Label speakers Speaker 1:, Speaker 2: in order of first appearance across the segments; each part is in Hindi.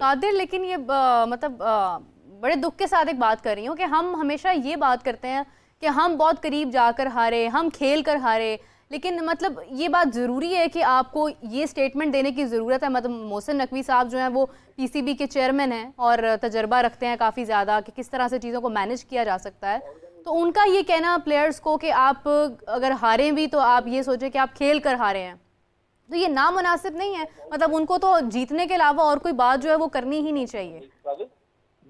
Speaker 1: कादिर लेकिन ये आ, मतलब आ, बड़े दुख के साथ एक बात कर रही हूँ कि हम हमेशा ये बात करते हैं कि हम बहुत करीब जाकर हारे हम खेल कर हारे लेकिन मतलब ये बात ज़रूरी है कि आपको ये स्टेटमेंट देने की ज़रूरत है मतलब मोहसिन नकवी साहब जो हैं वो पीसीबी के चेयरमैन हैं और तजर्बा रखते हैं काफ़ी ज़्यादा कि किस तरह से चीज़ों को मैनेज किया जा सकता है तो उनका ये कहना प्लेयर्स को कि आप अगर हारें भी तो आप ये सोचें कि आप खेल कर हारे हैं तो ये नामुनासिब नहीं है मतलब उनको तो जीतने के अलावा और कोई बात जो है वो करनी ही नहीं चाहिए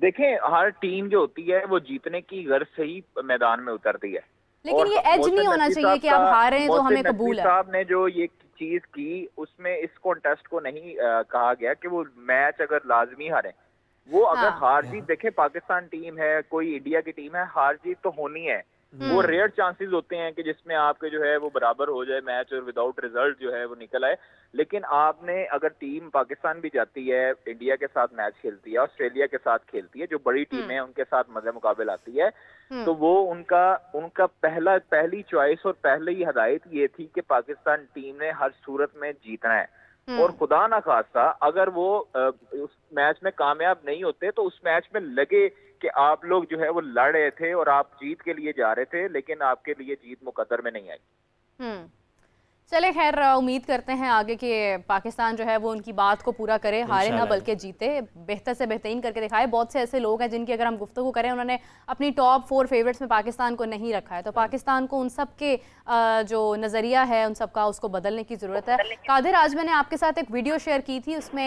Speaker 2: देखें हर टीम जो होती है वो जीतने की गर्ज से ही मैदान में उतरती है लेकिन ये एज नहीं होना चाहिए कि आप हारे हैं तो हमें कबूल है साहब ने जो ये चीज की उसमें इस कॉन्टेस्ट को नहीं आ, कहा गया कि वो मैच अगर लाजमी हारे वो अगर हाँ। हार जीत देखे पाकिस्तान टीम है कोई इंडिया की टीम है हार जीत तो होनी है वो रेयर हम्म। चांसेस होते हैं कि जिसमें आपके जो है वो बराबर हो जाए मैच और विदाउट रिजल्ट जो है वो निकल आए लेकिन आपने अगर टीम पाकिस्तान भी जाती है इंडिया के साथ मैच खेलती है ऑस्ट्रेलिया के साथ खेलती है जो बड़ी टीम हम्म। है उनके साथ मजे मुकाबले आती है हम्म। तो वो उनका उनका पहला पहली चॉइस और पहली हदायत ये थी कि पाकिस्तान टीम ने हर सूरत में जीतना है और खुदा ना खास्ता अगर वो उस मैच में कामयाब नहीं होते तो उस मैच में लगे कि आप लोग जो है वो लड़ रहे थे और आप जीत के लिए जा रहे थे लेकिन आपके लिए जीत मुकदर में नहीं आई
Speaker 1: हम्म। चले खैर उम्मीद करते हैं आगे कि पाकिस्तान जो है वो उनकी बात को पूरा करे हारे ना बल्कि जीते बेहतर से बेहतरीन करके दिखाए बहुत से ऐसे लोग हैं जिनकी अगर हम गुफ्तु करें उन्होंने अपनी टॉप फोर फेवरेट्स में पाकिस्तान को नहीं रखा है तो हम्म। पाकिस्तान को उन सब के जो नज़रिया है उन सब का उसको बदलने की ज़रूरत है कादिर आज मैंने आपके साथ एक वीडियो शेयर की थी उसमें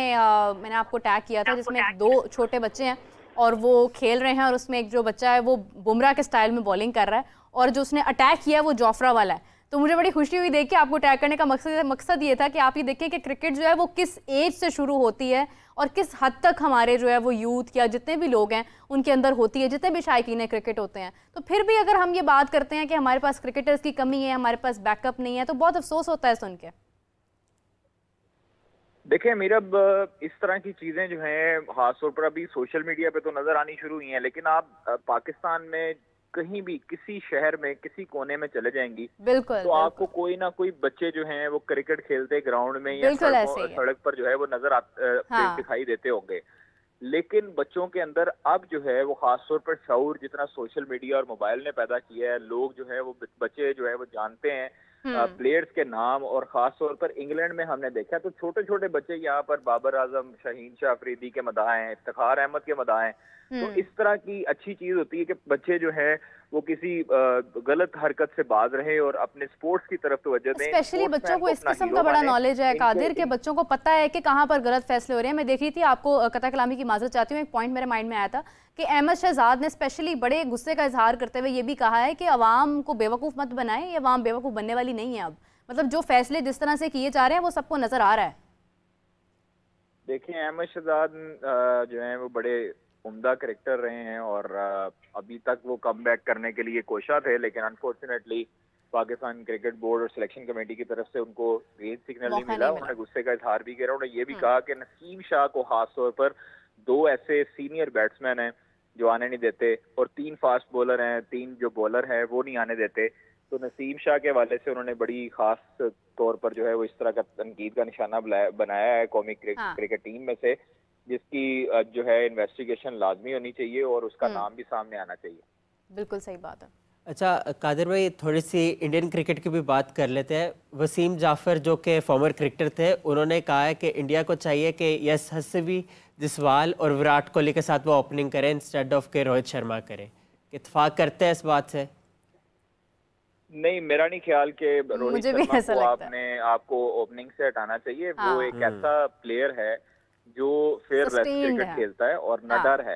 Speaker 1: मैंने आपको टैग किया था जिसमें दो छोटे बच्चे हैं और वो खेल रहे हैं और उसमें एक जो बच्चा है वो बुमराह के स्टाइल में बॉलिंग कर रहा है और जो उसने अटैक किया है वो जॉफरा वाला है तो मुझे बड़ी खुशी हुई देख के आपको अटैक करने का मकसद मकसद ये था कि आप ये देखें कि क्रिकेट जो है वो किस एज से शुरू होती है और किस हद तक हमारे जो है वो यूथ या जितने भी लोग हैं उनके अंदर होती है जितने भी शायकीन क्रिकेट होते हैं तो फिर भी अगर हम ये बात करते हैं कि हमारे पास क्रिकेटर्स की कमी है हमारे पास बैकअप नहीं है तो बहुत अफसोस होता है सुन के
Speaker 2: देखिए मीरब इस तरह की चीज़ें जो हैं खासतौर पर अभी सोशल मीडिया पे तो नज़र आनी शुरू हुई हैं लेकिन आप पाकिस्तान में कहीं भी किसी शहर में किसी कोने में चले जाएंगी
Speaker 1: बिल्कुल तो आपको
Speaker 2: कोई ना कोई बच्चे जो हैं वो क्रिकेट खेलते ग्राउंड में या सड़क पर जो है वो नजर आ, हाँ। दिखाई देते होंगे लेकिन बच्चों के अंदर अब जो है वो खासतौर पर शौर जितना सोशल मीडिया और मोबाइल ने पैदा किया है लोग जो है वो बच्चे जो है वो जानते हैं प्लेयर्स हम्म। के नाम और खास तौर पर इंग्लैंड में हमने देखा तो छोटे छोटे बच्चे यहाँ पर बाबर आजम शहीन शाह अफरीदी के मदाए हैं इफ्तार अहमद के मदाह हैं तो हम्म। इस तरह की अच्छी चीज होती है कि बच्चे जो है वो किसी गलत हरकत से बाज रहे और अपने स्पोर्ट्स की तरफ तवज्जो दें स्पेशली बच्चों को तो इस किस्म का बड़ा नॉलेज है कादिर के
Speaker 1: बच्चों को पता है कि कहाँ पर गलत फैसले हो रहे हैं मैं देख रही थी आपको कथा कलामी की माजरत चाहती हूँ एक पॉइंट मेरे माइंड में आया था कि अहमद शहजाद ने स्पेशली बड़े गुस्से का इजहार करते हुए ये भी कहा है कि आवाम को बेवकूफ़ मत बनाए ये आवाम बेवकूफ़ बनने वाली नहीं है अब मतलब जो फैसले जिस तरह से किए जा रहे हैं वो सबको नज़र आ रहा है
Speaker 2: देखें अहमद शहजाद जो है वो बड़े उमदा करेक्टर रहे हैं और अभी तक वो कम करने के लिए कोशा थे लेकिन अनफॉर्चुनेटली पाकिस्तान क्रिकेट बोर्ड और सिलेक्शन कमेटी की तरफ से उनको ग्रीन सिग्नल नहीं मिला उन्होंने गुस्से का इजहार भी किया उन्होंने ये भी हम्म। कहा कि नसीम शाह को तौर पर दो ऐसे सीनियर बैट्समैन हैं जो आने नहीं देते और तीन फास्ट बॉलर हैं तीन जो बॉलर हैं वो नहीं आने देते तो नसीम शाह के हवाले से उन्होंने बड़ी खास तौर पर जो है वो इस तरह का तनकीद का निशाना बनाया है कौमी क्रिकेट टीम हाँ। में से जिसकी जो है इन्वेस्टिगेशन लाजमी होनी चाहिए और उसका हम्म। नाम भी सामने आना चाहिए
Speaker 1: बिल्कुल सही
Speaker 3: बात है अच्छा कादिर भाई थोड़ी सी इंडियन क्रिकेट की भी बात कर लेते हैं वसीम जाफर जो के फॉर्मर क्रिकेटर थे उन्होंने कहा है कि इंडिया को चाहिए कि यस हसवी जसवाल और विराट कोहली के साथ वो ओपनिंग करें इंस्टेड ऑफ के रोहित शर्मा करें इतफाक करते हैं इस बात से
Speaker 2: नहीं मेरा नहीं ख्याल कि रोहित शर्मा को आपने आपको ओपनिंग से हटाना चाहिए वो हाँ। एक हम्म। ऐसा प्लेयर है जो फेयर क्रिकेट खेलता है और हाँ, नडर है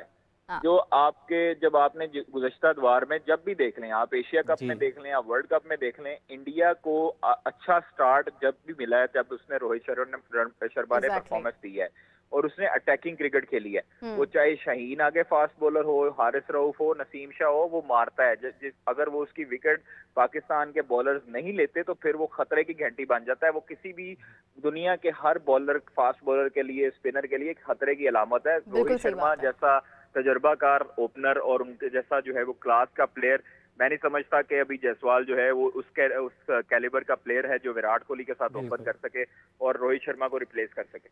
Speaker 2: हाँ, जो आपके जब आपने गुजश्ता द्वार में जब भी देख लें आप एशिया कप में देख लें आप वर्ल्ड कप में देख लें इंडिया को अच्छा स्टार्ट जब भी मिला है जब उसने रोहित शर्मा ने शर्मा ने परफॉर्मेंस दी है और उसने अटैकिंग क्रिकेट खेली है हम्म। वो चाहे शहीन आगे फास्ट बॉलर हो हारिस रऊफ हो नसीम शाह हो वो मारता है ज, अगर वो उसकी विकेट पाकिस्तान के बॉलर्स नहीं लेते तो फिर वो खतरे की घंटी बन जाता है वो किसी भी दुनिया के हर बॉलर फास्ट बॉलर के लिए स्पिनर के लिए खतरे की अलामत है रोहित शर्मा जैसा तजर्बाकार ओपनर और उनके जैसा जो है वो क्लास का प्लेयर मैं नहीं समझता कि अभी जयसवाल जो है वो उस के, उस कैलिबर का प्लेयर है जो विराट कोहली के साथ ओपन कर सके और रोहित शर्मा को रिप्लेस कर सके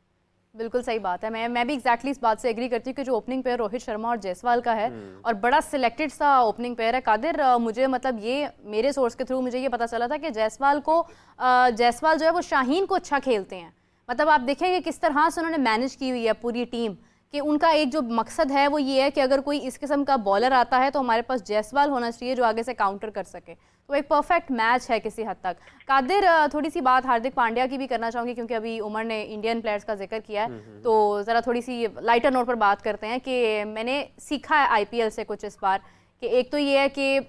Speaker 1: बिल्कुल सही बात है मैं मैं भी एक्जैक्टली exactly इस बात से एग्री करती हूँ कि जो ओपनिंग पेयर रोहित शर्मा और जयसवाल का है हम्म। और बड़ा सिलेक्टेड सा ओपनिंग पेयर है कादिर मुझे मतलब ये मेरे सोर्स के थ्रू मुझे ये पता चला था कि जयसवाल को जयसवाल जो है वो शाहीन को अच्छा खेलते हैं मतलब आप देखेंगे किस तरह से उन्होंने मैनेज की हुई है पूरी टीम कि उनका एक जो मकसद है वो ये है कि अगर कोई इस किस्म का बॉलर आता है तो हमारे पास जयसवाल होना चाहिए जो आगे से काउंटर कर सके तो एक परफेक्ट मैच है किसी हद तक कादिर थोड़ी सी बात हार्दिक पांड्या की भी करना चाहूँगी क्योंकि अभी उमर ने इंडियन प्लेयर्स का जिक्र किया है हम्म, हम्म। तो ज़रा थोड़ी सी लाइटर नोट पर बात करते हैं कि मैंने सीखा है आई से कुछ इस बार कि एक तो ये है कि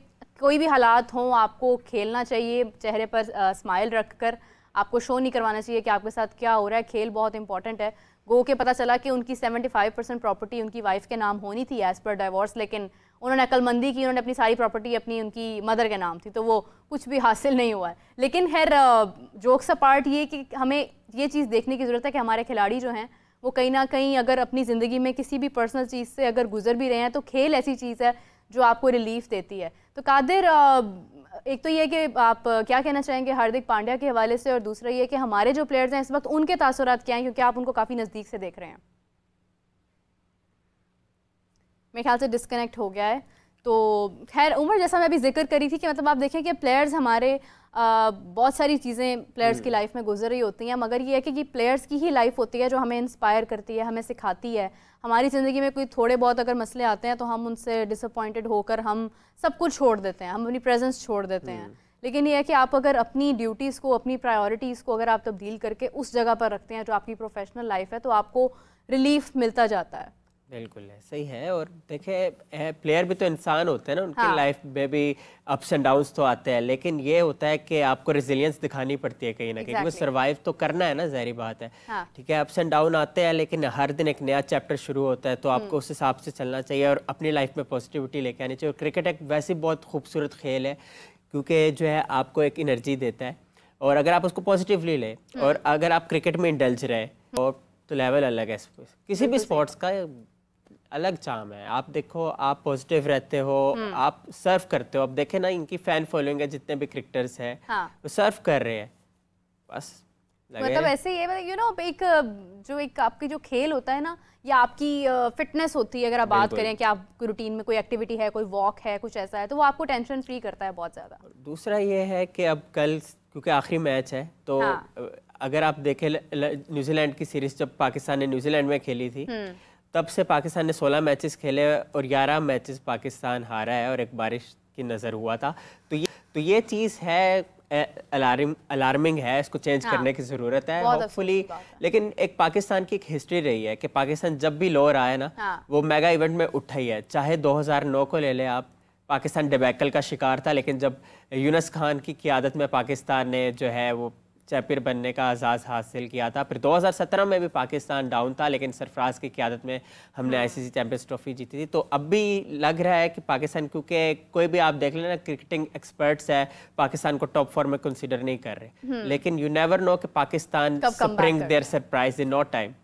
Speaker 1: कोई भी हालात हों आपको खेलना चाहिए चेहरे पर स्माइल रख कर आपको शो नहीं करवाना चाहिए कि आपके साथ क्या हो रहा है खेल बहुत इंपॉर्टेंट है गो के पता चला कि उनकी 75 परसेंट प्रॉपर्टी उनकी वाइफ के नाम होनी थी एज़ पर डाइवोर्स लेकिन उन्होंने अकलमंदी की उन्होंने अपनी सारी प्रॉपर्टी अपनी उनकी मदर के नाम थी तो वो कुछ भी हासिल नहीं हुआ है लेकिन खैर जोक्स पार्ट ये कि हमें ये चीज़ देखने की ज़रूरत है कि हमारे खिलाड़ी जो हैं वो कहीं ना कहीं अगर अपनी ज़िंदगी में किसी भी पर्सनल चीज़ से अगर गुजर भी रहे हैं तो खेल ऐसी चीज़ है जो आपको रिलीफ देती है तो कादिर एक तो ये कि आप क्या कहना चाहेंगे हार्दिक पांड्या के हवाले से और दूसरा ये कि हमारे जो प्लेयर्स हैं इस वक्त उनके तासरत क्या हैं क्योंकि आप उनको काफ़ी नज़दीक से देख रहे हैं मेरे ख्याल से डिस्कनेक्ट हो गया है तो खैर उम्र जैसा मैं अभी जिक्र करी थी कि मतलब आप देखें कि प्लेयर्स हमारे बहुत सारी चीज़ें प्लेयर्स की लाइफ हम्म। में गुजर रही होती हैं मगर ये है कि प्लेयर्स की ही लाइफ होती है जो हमें इंस्पायर करती है हमें सिखाती है हमारी ज़िंदगी में कोई थोड़े बहुत अगर मसले आते हैं तो हम उनसे डिसअपॉइंटेड होकर हम सब कुछ छोड़ देते हैं हम अपनी प्रेजेंस छोड़ देते हैं हम्म। लेकिन ये है कि आप अगर अपनी ड्यूटीज़ को अपनी प्रायोरिटीज़ को अगर आप तब्दील करके उस जगह पर रखते हैं जो आपकी प्रोफेशनल लाइफ है तो आपको रिलीफ मिलता जाता है
Speaker 3: बिल्कुल है सही है और देखे प्लेयर भी तो इंसान होते हैं ना उनकी हाँ। लाइफ में भी अप्स एंड डाउन्स तो आते हैं लेकिन ये होता है कि आपको रेजिलियंस दिखानी पड़ती है कहीं ना कहीं exactly. सर्वाइव तो करना है ना जहरी बात है हाँ। ठीक है अप्स एंड डाउन आते हैं लेकिन हर दिन एक नया चैप्टर शुरू होता है तो हम्म। आपको उस हिसाब से चलना चाहिए और अपनी लाइफ में पॉजिटिविटी लेके आनी चाहिए और क्रिकेट एक वैसे बहुत खूबसूरत खेल है क्योंकि जो है आपको एक एनर्जी देता है और अगर आप उसको पॉजिटिवली लें हम्म। और अगर आप क्रिकेट में इंडल्ज रहे और हम्म। तो लेवल अलग है किसी भी स्पोर्ट्स का अलग चाम है आप देखो आप पॉजिटिव रहते हो हम्म। आप सर्व करते हो आप देखे ना इनकी फैन फॉलोइंग है जितने भी क्रिकेटर्स है हाँ। वो सर्व कर रहे हैं बस
Speaker 1: मतलब ऐसे ही है यू मतलब, नो एक जो एक आपकी जो खेल होता है ना या आपकी फिटनेस होती है अगर आप बात करें कि आप रूटीन में कोई एक्टिविटी है कोई वॉक है कुछ ऐसा है तो वो आपको टेंशन फ्री करता है बहुत ज़्यादा
Speaker 3: दूसरा ये है कि अब कल क्योंकि आखिरी मैच है तो हाँ। अगर आप देखें न्यूजीलैंड की सीरीज जब पाकिस्तान ने न्यूजीलैंड में खेली थी हम्म। तब से पाकिस्तान ने 16 मैचेस खेले और 11 मैचेस पाकिस्तान हारा है और एक बारिश की नज़र हुआ था तो ये तो ये चीज़ है अलार्म अलार्मिंग है इसको चेंज हाँ, करने की ज़रूरत है होपफुली लेकिन एक पाकिस्तान की एक हिस्ट्री रही है कि पाकिस्तान जब भी लोअर आया ना हाँ, वो मेगा इवेंट में उठा ही है चाहे 2009 को ले लें आप पाकिस्तान डिबैकल का शिकार था लेकिन जब यूनस खान की क्यादत में पाकिस्तान ने जो है वो चैम्पियन बनने का आज़ाज हासिल किया था फिर 2017 में भी पाकिस्तान डाउन था लेकिन सरफराज की क्यादत में हमने आईसीसी चैम्पियंस ट्रॉफी जीती थी तो अब भी लग रहा है कि पाकिस्तान क्योंकि कोई भी आप देख लेना क्रिकेटिंग एक्सपर्ट्स है पाकिस्तान को टॉप फोर में कंसिडर नहीं कर रहे हम्म। लेकिन यू नेवर नो कि Pakistan their surprise in no time